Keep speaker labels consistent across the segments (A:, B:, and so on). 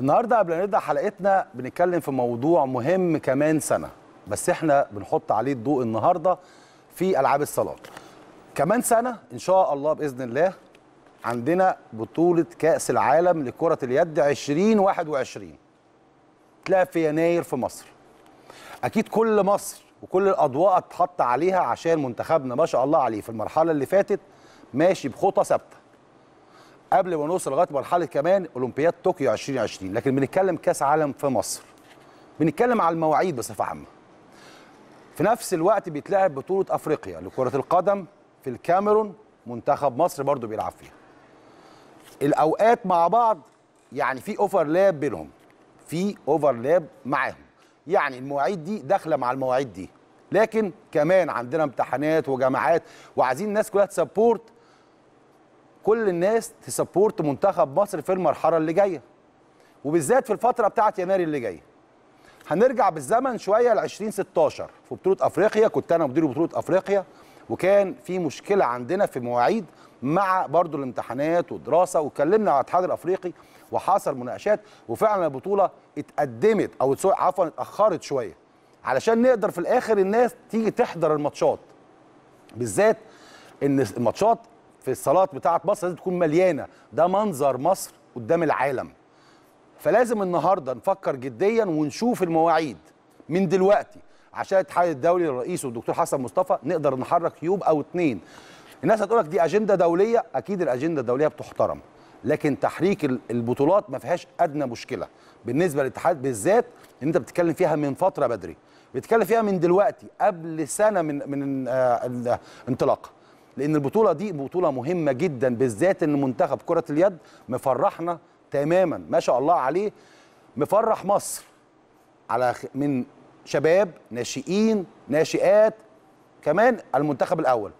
A: النهارده قبل ما نبدا حلقتنا بنتكلم في موضوع مهم كمان سنه بس احنا بنحط عليه الضوء النهارده في العاب الصالات كمان سنه ان شاء الله باذن الله عندنا بطوله كاس العالم لكره اليد 2021 تلعب في يناير في مصر اكيد كل مصر وكل الاضواء اتحط عليها عشان منتخبنا ما شاء الله عليه في المرحله اللي فاتت ماشي بخطى ثابته قبل ما نوصل لغايه مرحله كمان اولمبياد طوكيو 2020 لكن بنتكلم كاس عالم في مصر بنتكلم على المواعيد بصفه عامه في نفس الوقت بيتلعب بطوله افريقيا لكره القدم في الكاميرون منتخب مصر برضو بيلعب فيها الاوقات مع بعض يعني في اوفرلاب بينهم في اوفرلاب معاهم يعني المواعيد دي داخله مع المواعيد دي لكن كمان عندنا امتحانات وجامعات وعايزين الناس كلها تسبورت كل الناس تسبورت منتخب مصر في المرحله اللي جايه وبالذات في الفتره بتاعه يناير اللي جايه هنرجع بالزمن شويه ل 2016 في بطوله افريقيا كنت انا مدير بطوله افريقيا وكان في مشكله عندنا في مواعيد مع برضو الامتحانات والدراسه واتكلمنا على الاتحاد الافريقي وحصل مناقشات وفعلا البطوله اتقدمت او عفوا اتاخرت شويه علشان نقدر في الاخر الناس تيجي تحضر الماتشات بالذات ان الماتشات في الصالات بتاعه مصر لازم تكون مليانه ده منظر مصر قدام العالم فلازم النهارده نفكر جديا ونشوف المواعيد من دلوقتي عشان الاتحاد الدولي للرئيس والدكتور حسن مصطفى نقدر نحرك يوم او اتنين الناس هتقولك دي اجنده دوليه اكيد الاجنده الدوليه بتحترم لكن تحريك البطولات ما فيهاش ادنى مشكله بالنسبه للاتحاد بالذات ان انت بتتكلم فيها من فتره بدري بتتكلم فيها من دلوقتي قبل سنه من من آه لان البطوله دي بطوله مهمه جدا بالذات ان منتخب كره اليد مفرحنا تماما ما شاء الله عليه مفرح مصر على من شباب ناشئين ناشئات كمان المنتخب الاول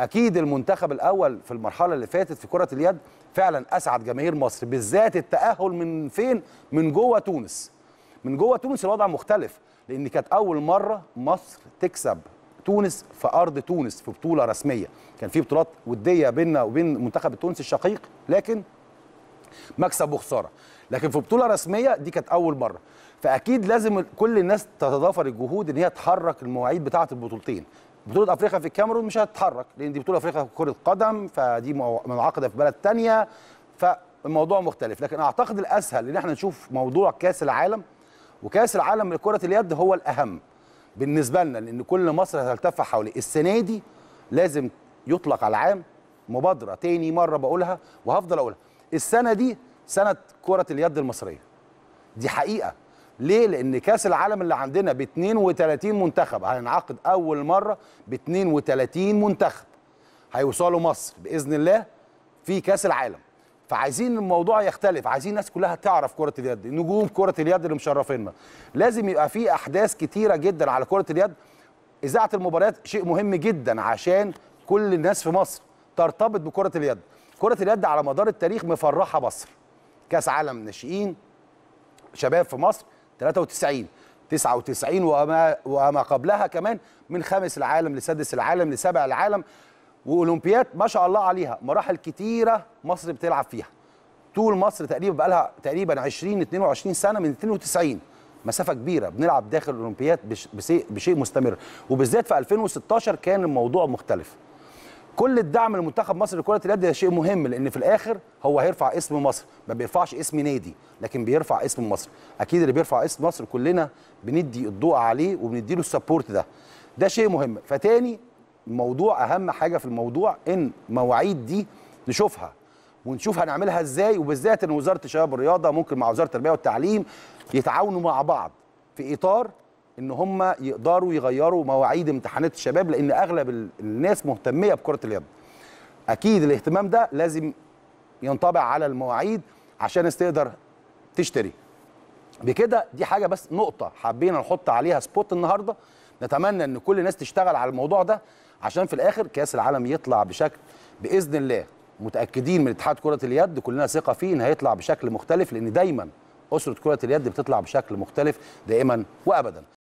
A: اكيد المنتخب الاول في المرحله اللي فاتت في كره اليد فعلا اسعد جماهير مصر بالذات التاهل من فين من جوه تونس من جوه تونس الوضع مختلف لان كانت اول مره مصر تكسب تونس في ارض تونس في بطوله رسميه كان في بطولات وديه بيننا وبين منتخب التونسي الشقيق لكن مكسب وخساره لكن في بطوله رسميه دي كانت اول مره فاكيد لازم كل الناس تتضافر الجهود ان هي تحرك المواعيد بتاعه البطولتين بطوله افريقيا في الكاميرون مش هتتحرك لان دي بطوله افريقيا كره قدم فدي منعقده في بلد ثانيه فالموضوع مختلف لكن اعتقد الاسهل ان احنا نشوف موضوع كاس العالم وكاس العالم لكره اليد هو الاهم بالنسبه لنا لان كل مصر هتلتف حواليه السنه دي لازم يطلق على العام مبادره تاني مره بقولها وهفضل اقولها السنه دي سنه كره اليد المصريه دي حقيقه ليه لان كاس العالم اللي عندنا ب 32 منتخب هينعقد اول مره ب 32 منتخب هيوصلوا مصر باذن الله في كاس العالم فعايزين الموضوع يختلف عايزين الناس كلها تعرف كره اليد نجوم كره اليد اللي مشرفينا لازم يبقى في احداث كتيره جدا على كره اليد اذاعه المباريات شيء مهم جدا عشان كل الناس في مصر ترتبط بكره اليد كره اليد على مدار التاريخ مفرحه مصر كاس عالم ناشئين شباب في مصر 93 99 وما وما قبلها كمان من خامس العالم لسادس العالم لسابع العالم واولمبياد ما شاء الله عليها مراحل كتيره مصر بتلعب فيها طول مصر تقريبا بقى لها تقريبا 20 22 سنه من 92 مسافه كبيره بنلعب داخل الاولمبياد بشيء, بشيء مستمر وبالذات في 2016 كان الموضوع مختلف كل الدعم لمنتخب مصر لكره اليد ده شيء مهم لان في الاخر هو هيرفع اسم مصر ما بيرفعش اسم نادي لكن بيرفع اسم مصر اكيد اللي بيرفع اسم مصر كلنا بندي الضوء عليه وبندي له السبورت ده ده شيء مهم فتاني موضوع اهم حاجه في الموضوع ان مواعيد دي نشوفها ونشوف هنعملها ازاي وبالذات ان وزاره الشباب والرياضه ممكن مع وزاره التربيه والتعليم يتعاونوا مع بعض في اطار ان هم يقدروا يغيروا مواعيد امتحانات الشباب لان اغلب الناس مهتميه بكره اليد. اكيد الاهتمام ده لازم ينطبع على المواعيد عشان الناس تقدر تشتري. بكده دي حاجه بس نقطه حبينا نحط عليها سبوت النهارده نتمنى ان كل الناس تشتغل على الموضوع ده عشان في الاخر كاس العالم يطلع بشكل باذن الله متاكدين من اتحاد كره اليد كلنا ثقه فيه ان هيطلع بشكل مختلف لان دايما اسره كره اليد بتطلع بشكل مختلف دائما وابدا